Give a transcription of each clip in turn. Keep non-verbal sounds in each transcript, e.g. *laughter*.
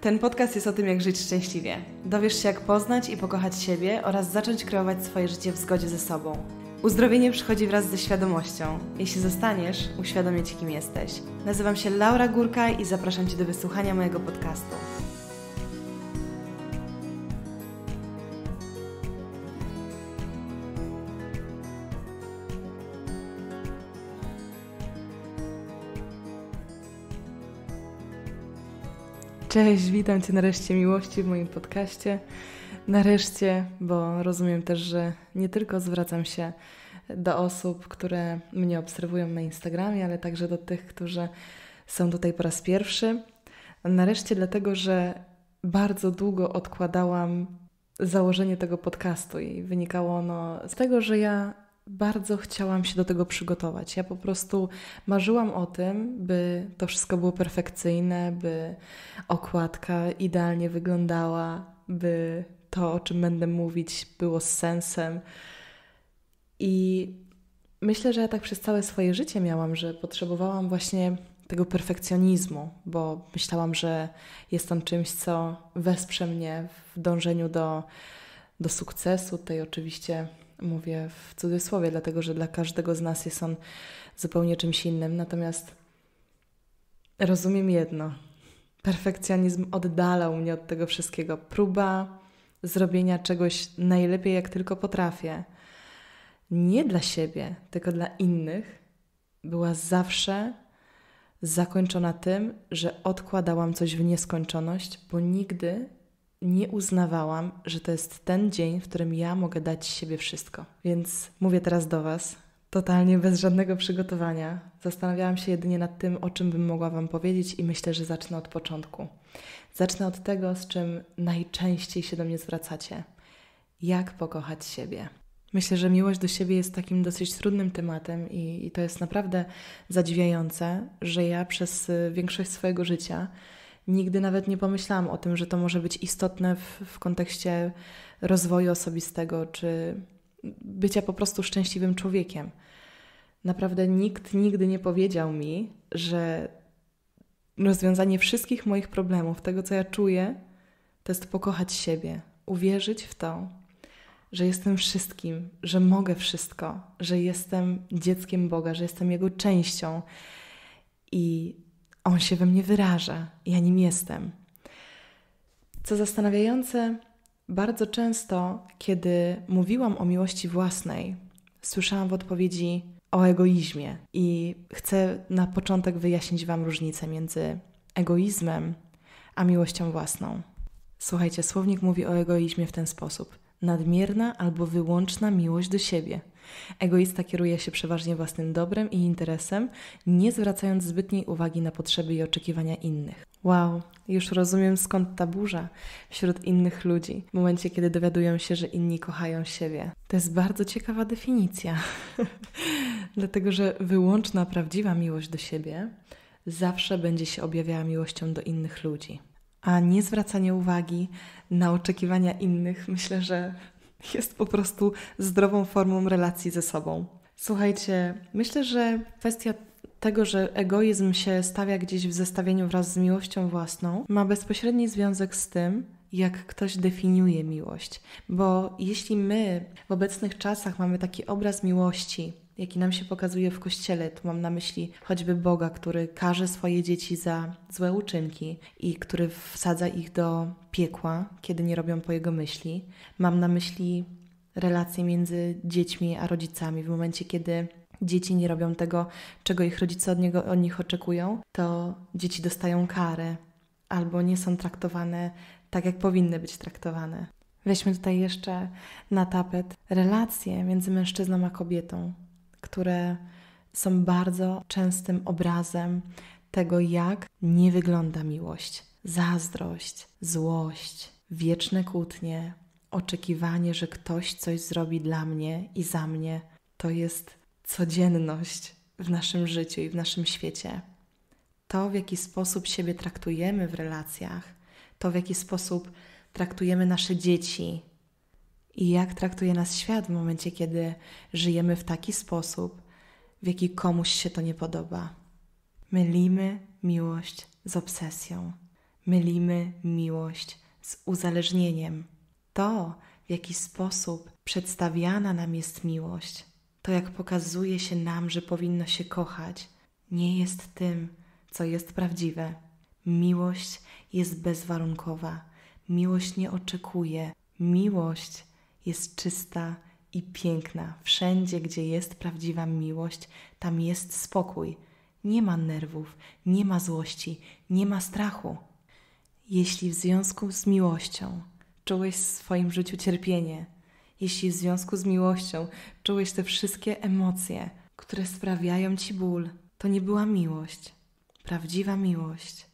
Ten podcast jest o tym, jak żyć szczęśliwie. Dowiesz się, jak poznać i pokochać siebie oraz zacząć kreować swoje życie w zgodzie ze sobą. Uzdrowienie przychodzi wraz ze świadomością. Jeśli zostaniesz, uświadomię Ci, kim jesteś. Nazywam się Laura Górka i zapraszam Cię do wysłuchania mojego podcastu. Cześć, witam Cię nareszcie miłości w moim podcaście. Nareszcie, bo rozumiem też, że nie tylko zwracam się do osób, które mnie obserwują na Instagramie, ale także do tych, którzy są tutaj po raz pierwszy. Nareszcie dlatego, że bardzo długo odkładałam założenie tego podcastu i wynikało ono z tego, że ja bardzo chciałam się do tego przygotować. Ja po prostu marzyłam o tym, by to wszystko było perfekcyjne, by okładka idealnie wyglądała, by to, o czym będę mówić, było z sensem. I myślę, że ja tak przez całe swoje życie miałam, że potrzebowałam właśnie tego perfekcjonizmu, bo myślałam, że jest on czymś, co wesprze mnie w dążeniu do, do sukcesu, tej oczywiście Mówię w cudzysłowie, dlatego że dla każdego z nas jest on zupełnie czymś innym. Natomiast rozumiem jedno. Perfekcjonizm oddalał mnie od tego wszystkiego. Próba zrobienia czegoś najlepiej, jak tylko potrafię, nie dla siebie, tylko dla innych, była zawsze zakończona tym, że odkładałam coś w nieskończoność, bo nigdy nie uznawałam, że to jest ten dzień, w którym ja mogę dać siebie wszystko. Więc mówię teraz do Was, totalnie bez żadnego przygotowania. Zastanawiałam się jedynie nad tym, o czym bym mogła Wam powiedzieć, i myślę, że zacznę od początku. Zacznę od tego, z czym najczęściej się do mnie zwracacie: jak pokochać siebie. Myślę, że miłość do siebie jest takim dosyć trudnym tematem, i, i to jest naprawdę zadziwiające, że ja przez y, większość swojego życia nigdy nawet nie pomyślałam o tym, że to może być istotne w, w kontekście rozwoju osobistego czy bycia po prostu szczęśliwym człowiekiem. Naprawdę nikt nigdy nie powiedział mi, że rozwiązanie wszystkich moich problemów, tego co ja czuję, to jest pokochać siebie, uwierzyć w to, że jestem wszystkim, że mogę wszystko, że jestem dzieckiem Boga, że jestem Jego częścią i on się we mnie wyraża, ja nim jestem. Co zastanawiające, bardzo często, kiedy mówiłam o miłości własnej, słyszałam w odpowiedzi o egoizmie. I chcę na początek wyjaśnić Wam różnicę między egoizmem a miłością własną. Słuchajcie, słownik mówi o egoizmie w ten sposób: nadmierna albo wyłączna miłość do siebie, Egoista kieruje się przeważnie własnym dobrem i interesem, nie zwracając zbytniej uwagi na potrzeby i oczekiwania innych. Wow, już rozumiem skąd ta burza wśród innych ludzi, w momencie kiedy dowiadują się, że inni kochają siebie. To jest bardzo ciekawa definicja, *laughs* dlatego że wyłączna, prawdziwa miłość do siebie zawsze będzie się objawiała miłością do innych ludzi. A niezwracanie uwagi na oczekiwania innych, myślę, że jest po prostu zdrową formą relacji ze sobą. Słuchajcie, myślę, że kwestia tego, że egoizm się stawia gdzieś w zestawieniu wraz z miłością własną, ma bezpośredni związek z tym, jak ktoś definiuje miłość. Bo jeśli my w obecnych czasach mamy taki obraz miłości, jaki nam się pokazuje w kościele. Tu mam na myśli choćby Boga, który karze swoje dzieci za złe uczynki i który wsadza ich do piekła, kiedy nie robią po jego myśli. Mam na myśli relacje między dziećmi a rodzicami w momencie, kiedy dzieci nie robią tego, czego ich rodzice od, niego, od nich oczekują, to dzieci dostają karę albo nie są traktowane tak, jak powinny być traktowane. Weźmy tutaj jeszcze na tapet relacje między mężczyzną a kobietą które są bardzo częstym obrazem tego, jak nie wygląda miłość. Zazdrość, złość, wieczne kłótnie, oczekiwanie, że ktoś coś zrobi dla mnie i za mnie, to jest codzienność w naszym życiu i w naszym świecie. To, w jaki sposób siebie traktujemy w relacjach, to, w jaki sposób traktujemy nasze dzieci, i jak traktuje nas świat w momencie, kiedy żyjemy w taki sposób, w jaki komuś się to nie podoba. Mylimy miłość z obsesją, mylimy miłość z uzależnieniem. To, w jaki sposób przedstawiana nam jest miłość, to jak pokazuje się nam, że powinno się kochać, nie jest tym, co jest prawdziwe. Miłość jest bezwarunkowa, miłość nie oczekuje, miłość jest czysta i piękna. Wszędzie, gdzie jest prawdziwa miłość, tam jest spokój. Nie ma nerwów, nie ma złości, nie ma strachu. Jeśli w związku z miłością czułeś w swoim życiu cierpienie, jeśli w związku z miłością czułeś te wszystkie emocje, które sprawiają ci ból, to nie była miłość. Prawdziwa miłość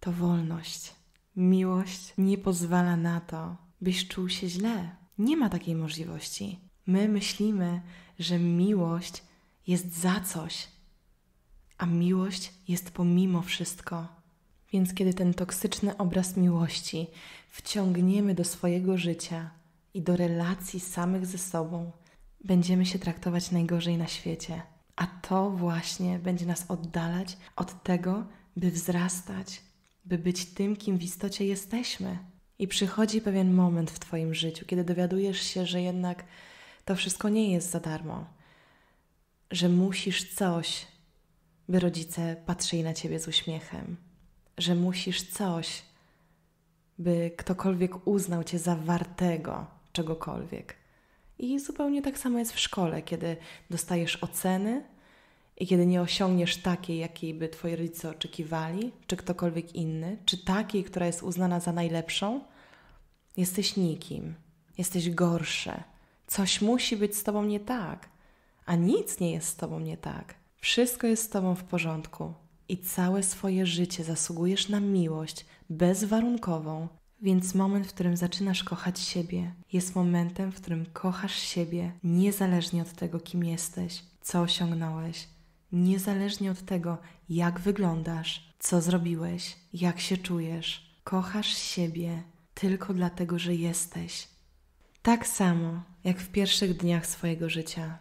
to wolność. Miłość nie pozwala na to, byś czuł się źle, nie ma takiej możliwości. My myślimy, że miłość jest za coś, a miłość jest pomimo wszystko. Więc kiedy ten toksyczny obraz miłości wciągniemy do swojego życia i do relacji samych ze sobą, będziemy się traktować najgorzej na świecie. A to właśnie będzie nas oddalać od tego, by wzrastać, by być tym, kim w istocie jesteśmy. I przychodzi pewien moment w Twoim życiu, kiedy dowiadujesz się, że jednak to wszystko nie jest za darmo, że musisz coś, by rodzice patrzyli na Ciebie z uśmiechem, że musisz coś, by ktokolwiek uznał Cię za wartego czegokolwiek. I zupełnie tak samo jest w szkole, kiedy dostajesz oceny i kiedy nie osiągniesz takiej, jakiej by twoi rodzice oczekiwali, czy ktokolwiek inny, czy takiej, która jest uznana za najlepszą, Jesteś nikim, jesteś gorszy, coś musi być z tobą nie tak, a nic nie jest z tobą nie tak. Wszystko jest z tobą w porządku i całe swoje życie zasługujesz na miłość bezwarunkową. Więc moment, w którym zaczynasz kochać siebie, jest momentem, w którym kochasz siebie niezależnie od tego, kim jesteś, co osiągnąłeś, niezależnie od tego, jak wyglądasz, co zrobiłeś, jak się czujesz. Kochasz siebie tylko dlatego, że jesteś. Tak samo jak w pierwszych dniach swojego życia.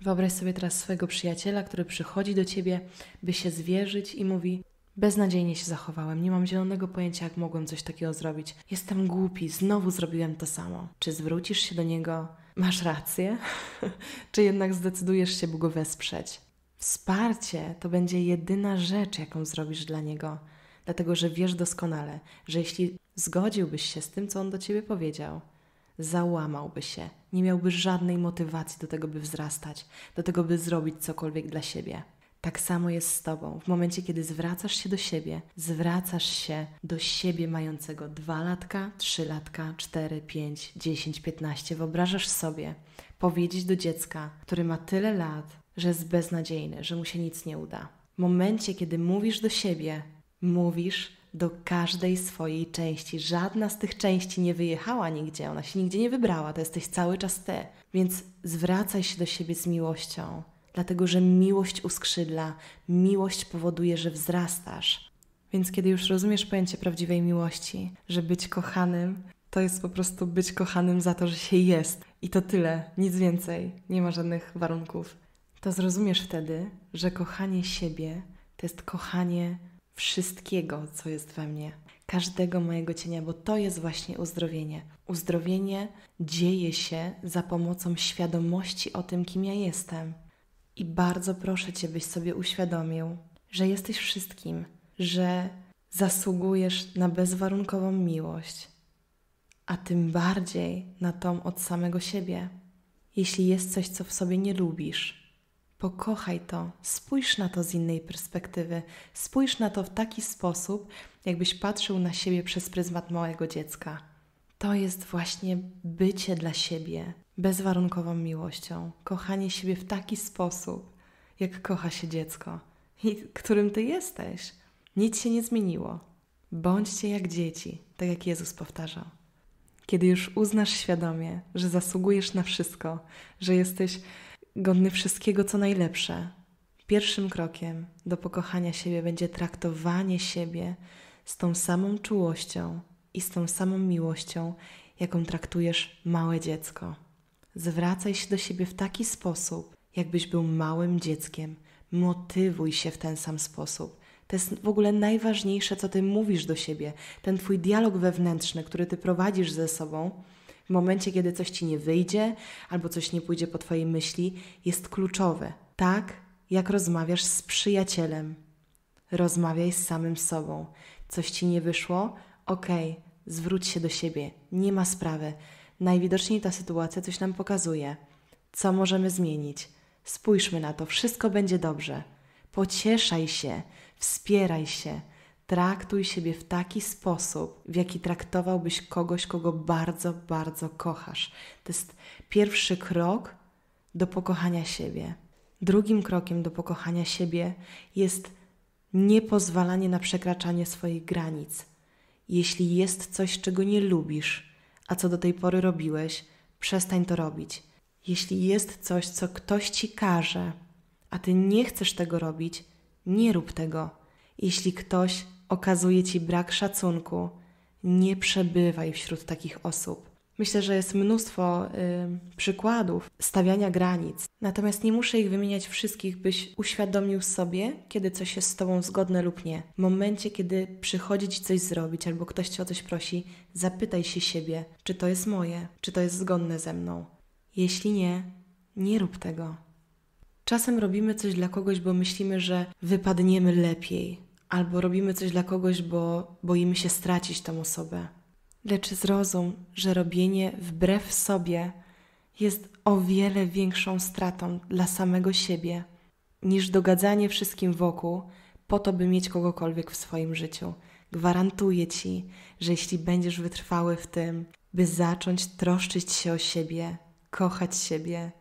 Wyobraź sobie teraz swojego przyjaciela, który przychodzi do ciebie, by się zwierzyć i mówi: Beznadziejnie się zachowałem, nie mam zielonego pojęcia, jak mogłem coś takiego zrobić. Jestem głupi, znowu zrobiłem to samo. Czy zwrócisz się do niego? Masz rację? *laughs* Czy jednak zdecydujesz się go wesprzeć? Wsparcie to będzie jedyna rzecz, jaką zrobisz dla niego dlatego że wiesz doskonale, że jeśli zgodziłbyś się z tym, co on do ciebie powiedział, załamałby się, nie miałby żadnej motywacji do tego, by wzrastać, do tego, by zrobić cokolwiek dla siebie. Tak samo jest z Tobą. W momencie, kiedy zwracasz się do siebie, zwracasz się do siebie mającego 2 latka, 3 latka, 4, 5, 10, 15. Wyobrażasz sobie powiedzieć do dziecka, który ma tyle lat, że jest beznadziejny, że mu się nic nie uda. W momencie, kiedy mówisz do siebie, mówisz do każdej swojej części. Żadna z tych części nie wyjechała nigdzie, ona się nigdzie nie wybrała, to jesteś cały czas ty. Więc zwracaj się do siebie z miłością, dlatego że miłość uskrzydla, miłość powoduje, że wzrastasz. Więc kiedy już rozumiesz pojęcie prawdziwej miłości, że być kochanym to jest po prostu być kochanym za to, że się jest. I to tyle, nic więcej, nie ma żadnych warunków. To zrozumiesz wtedy, że kochanie siebie to jest kochanie wszystkiego, co jest we mnie, każdego mojego cienia, bo to jest właśnie uzdrowienie. Uzdrowienie dzieje się za pomocą świadomości o tym, kim ja jestem. I bardzo proszę Cię, byś sobie uświadomił, że jesteś wszystkim, że zasługujesz na bezwarunkową miłość, a tym bardziej na tą od samego siebie. Jeśli jest coś, co w sobie nie lubisz, Pokochaj to, spójrz na to z innej perspektywy, spójrz na to w taki sposób, jakbyś patrzył na siebie przez pryzmat małego dziecka. To jest właśnie bycie dla siebie bezwarunkową miłością, kochanie siebie w taki sposób, jak kocha się dziecko i którym ty jesteś. Nic się nie zmieniło. Bądźcie jak dzieci, tak jak Jezus powtarzał. Kiedy już uznasz świadomie, że zasługujesz na wszystko, że jesteś godny wszystkiego, co najlepsze. Pierwszym krokiem do pokochania siebie będzie traktowanie siebie z tą samą czułością i z tą samą miłością, jaką traktujesz małe dziecko. Zwracaj się do siebie w taki sposób, jakbyś był małym dzieckiem. Motywuj się w ten sam sposób. To jest w ogóle najważniejsze, co ty mówisz do siebie. Ten twój dialog wewnętrzny, który ty prowadzisz ze sobą, w momencie, kiedy coś ci nie wyjdzie albo coś nie pójdzie po twojej myśli, jest kluczowe. Tak, jak rozmawiasz z przyjacielem. Rozmawiaj z samym sobą. Coś ci nie wyszło? Okej, okay, zwróć się do siebie. Nie ma sprawy. Najwidoczniej ta sytuacja coś nam pokazuje. Co możemy zmienić? Spójrzmy na to, wszystko będzie dobrze. Pocieszaj się, wspieraj się Traktuj siebie w taki sposób, w jaki traktowałbyś kogoś, kogo bardzo, bardzo kochasz. To jest pierwszy krok do pokochania siebie. Drugim krokiem do pokochania siebie jest niepozwalanie na przekraczanie swoich granic. Jeśli jest coś, czego nie lubisz, a co do tej pory robiłeś, przestań to robić. Jeśli jest coś, co ktoś ci każe, a ty nie chcesz tego robić, nie rób tego. Jeśli ktoś okazuje ci brak szacunku, nie przebywaj wśród takich osób. Myślę, że jest mnóstwo y, przykładów stawiania granic, natomiast nie muszę ich wymieniać wszystkich, byś uświadomił sobie, kiedy coś jest z Tobą zgodne lub nie. W momencie, kiedy przychodzi Ci coś zrobić albo ktoś Cię o coś prosi, zapytaj się siebie, czy to jest moje, czy to jest zgodne ze mną. Jeśli nie, nie rób tego. Czasem robimy coś dla kogoś, bo myślimy, że wypadniemy lepiej, albo robimy coś dla kogoś, bo boimy się stracić tą osobę. Lecz zrozum, że robienie wbrew sobie jest o wiele większą stratą dla samego siebie niż dogadzanie wszystkim wokół po to, by mieć kogokolwiek w swoim życiu. Gwarantuję ci, że jeśli będziesz wytrwały w tym, by zacząć troszczyć się o siebie, kochać siebie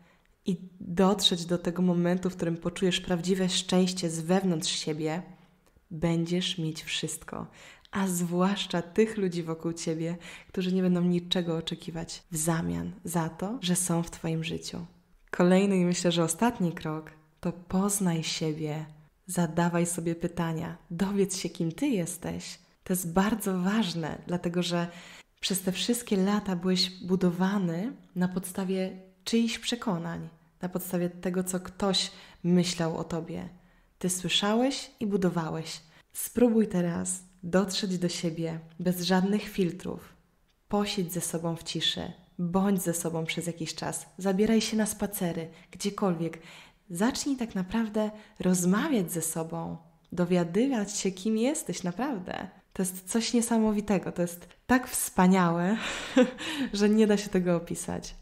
i dotrzeć do tego momentu, w którym poczujesz prawdziwe szczęście z wewnątrz siebie, będziesz mieć wszystko, a zwłaszcza tych ludzi wokół ciebie, którzy nie będą niczego oczekiwać w zamian za to, że są w Twoim życiu. Kolejny i myślę, że ostatni krok to poznaj siebie, zadawaj sobie pytania, dowiedz się, kim Ty jesteś. To jest bardzo ważne, dlatego że przez te wszystkie lata byłeś budowany na podstawie czyichś przekonań, na podstawie tego, co ktoś myślał o Tobie. Ty słyszałeś i budowałeś. Spróbuj teraz dotrzeć do siebie bez żadnych filtrów. Posiedź ze sobą w ciszy. Bądź ze sobą przez jakiś czas. Zabieraj się na spacery, gdziekolwiek. Zacznij tak naprawdę rozmawiać ze sobą, dowiadywać się, kim jesteś naprawdę. To jest coś niesamowitego, to jest tak wspaniałe, *laughs* że nie da się tego opisać.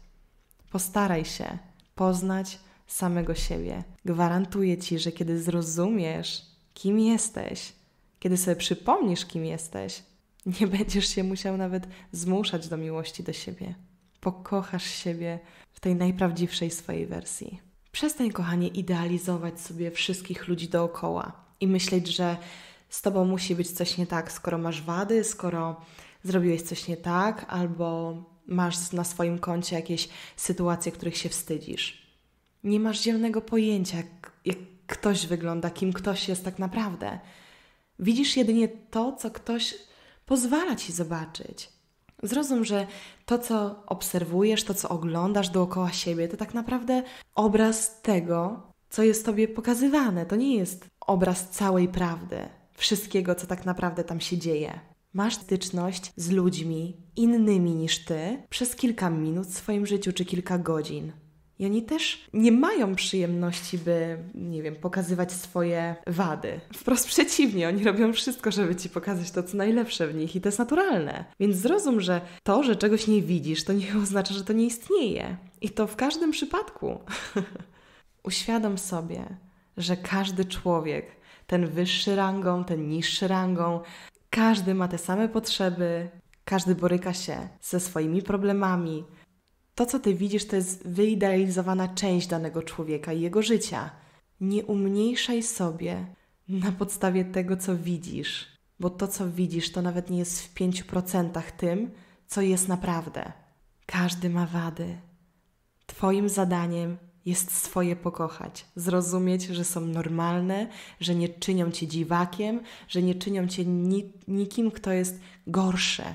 Postaraj się poznać samego siebie. Gwarantuję ci, że kiedy zrozumiesz, kim jesteś, kiedy sobie przypomnisz, kim jesteś, nie będziesz się musiał nawet zmuszać do miłości do siebie. Pokochasz siebie w tej najprawdziwszej swojej wersji. Przestań, kochanie, idealizować sobie wszystkich ludzi dookoła i myśleć, że z tobą musi być coś nie tak, skoro masz wady, skoro zrobiłeś coś nie tak, albo masz na swoim koncie jakieś sytuacje, których się wstydzisz nie masz zielonego pojęcia, jak ktoś wygląda, kim ktoś jest tak naprawdę. Widzisz jedynie to, co ktoś pozwala ci zobaczyć. Zrozum, że to, co obserwujesz, to, co oglądasz dookoła siebie, to tak naprawdę obraz tego, co jest tobie pokazywane. To nie jest obraz całej prawdy, wszystkiego, co tak naprawdę tam się dzieje. Masz styczność z ludźmi innymi niż ty przez kilka minut w swoim życiu czy kilka godzin. I oni też nie mają przyjemności, by, nie wiem, pokazywać swoje wady. Wprost przeciwnie, oni robią wszystko, żeby ci pokazać to, co najlepsze w nich, i to jest naturalne. Więc zrozum, że to, że czegoś nie widzisz, to nie *laughs* oznacza, że to nie istnieje. I to w każdym przypadku. *laughs* Uświadom sobie, że każdy człowiek, ten wyższy rangą, ten niższy rangą, każdy ma te same potrzeby, każdy boryka się ze swoimi problemami to, co ty widzisz, to jest wyidealizowana część danego człowieka i jego życia. Nie umniejszaj sobie na podstawie tego, co widzisz, bo to, co widzisz, to nawet nie jest w 5% tym, co jest naprawdę. Każdy ma wady. Twoim zadaniem jest swoje pokochać, zrozumieć, że są normalne, że nie czynią cię dziwakiem, że nie czynią cię nikim, kto jest gorsze.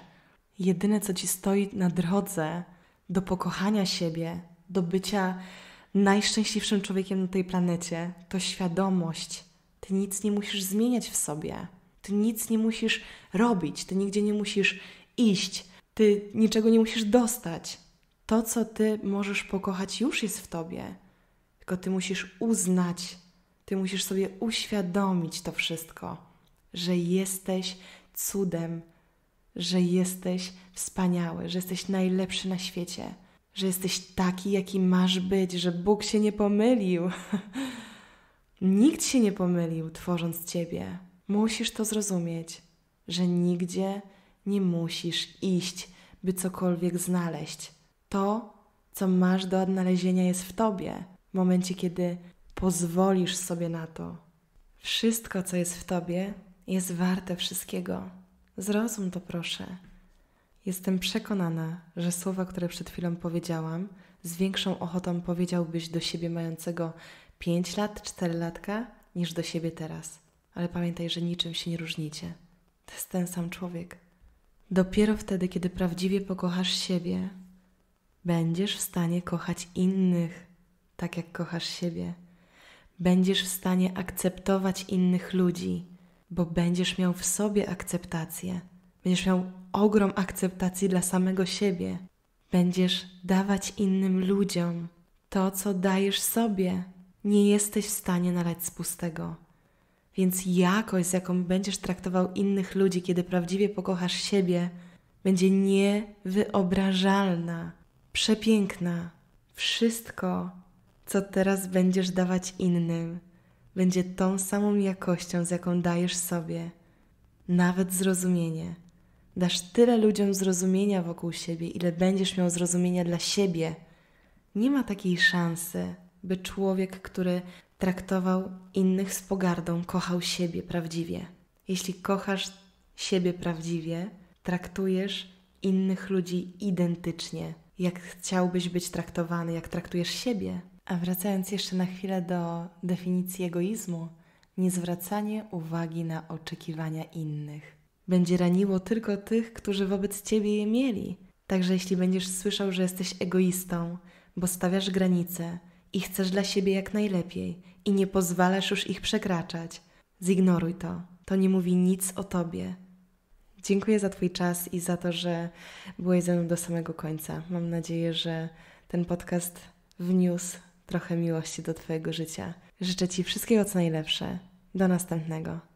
Jedyne, co ci stoi na drodze, do pokochania siebie, do bycia najszczęśliwszym człowiekiem na tej planecie, to świadomość. Ty nic nie musisz zmieniać w sobie. Ty nic nie musisz robić, ty nigdzie nie musisz iść, ty niczego nie musisz dostać. To, co ty możesz pokochać, już jest w tobie. Tylko ty musisz uznać, ty musisz sobie uświadomić to wszystko, że jesteś cudem że jesteś wspaniały, że jesteś najlepszy na świecie, że jesteś taki, jaki masz być, że Bóg się nie pomylił. *laughs* Nikt się nie pomylił, tworząc ciebie. Musisz to zrozumieć, że nigdzie nie musisz iść, by cokolwiek znaleźć. To, co masz do odnalezienia, jest w tobie, w momencie, kiedy pozwolisz sobie na to. Wszystko, co jest w tobie, jest warte wszystkiego. Zrozum to proszę. Jestem przekonana, że słowa, które przed chwilą powiedziałam, z większą ochotą powiedziałbyś do siebie mającego 5 lat, 4 latka, niż do siebie teraz. Ale pamiętaj, że niczym się nie różnicie. To jest ten sam człowiek. Dopiero wtedy, kiedy prawdziwie pokochasz siebie, będziesz w stanie kochać innych tak, jak kochasz siebie. Będziesz w stanie akceptować innych ludzi bo będziesz miał w sobie akceptację. Będziesz miał ogrom akceptacji dla samego siebie. Będziesz dawać innym ludziom to, co dajesz sobie. Nie jesteś w stanie nalać z pustego. Więc jakość, z jaką będziesz traktował innych ludzi, kiedy prawdziwie pokochasz siebie, będzie niewyobrażalna, przepiękna. Wszystko, co teraz będziesz dawać innym, będzie tą samą jakością, z jaką dajesz sobie nawet zrozumienie. Dasz tyle ludziom zrozumienia wokół siebie, ile będziesz miał zrozumienia dla siebie. Nie ma takiej szansy, by człowiek, który traktował innych z pogardą, kochał siebie prawdziwie. Jeśli kochasz siebie prawdziwie, traktujesz innych ludzi identycznie, jak chciałbyś być traktowany, jak traktujesz siebie. A wracając jeszcze na chwilę do definicji egoizmu, niezwracanie uwagi na oczekiwania innych. Będzie raniło tylko tych, którzy wobec ciebie je mieli. Także jeśli będziesz słyszał, że jesteś egoistą, bo stawiasz granice i chcesz dla siebie jak najlepiej i nie pozwalasz już ich przekraczać, zignoruj to. To nie mówi nic o tobie. Dziękuję za Twój czas i za to, że byłeś ze mną do samego końca. Mam nadzieję, że ten podcast wniósł trochę miłości do Twojego życia. Życzę Ci wszystkiego co najlepsze. Do następnego.